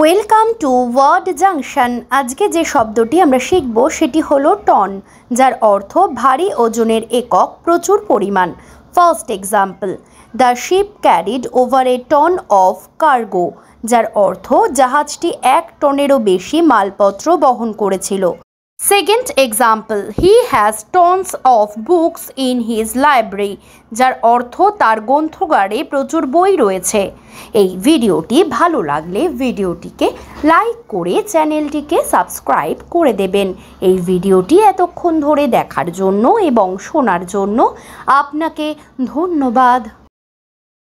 welcome to word junction আজকে যে শব্দটি আমরা শিখব সেটি হলো টন যার অর্থ ভারী ওজনের একক প্রচুর পরিমাণ first example the ship carried over a ton of cargo যার অর্থ জাহাজটি এক টনেরও বেশি মালপত্র বহন করেছিল second example he has tons of books in his library যার অর্থ তার গ্রন্থগারে প্রচুর বই রয়েছে এই ভিডিওটি ভালো লাগলে ভিডিওটিকে লাইক করে চ্যানেলটিকে সাবস্ক্রাইব করে দেবেন এই ভিডিওটি এতক্ষণ ধরে দেখার জন্য এবং শোনার জন্য আপনাকে ধন্যবাদ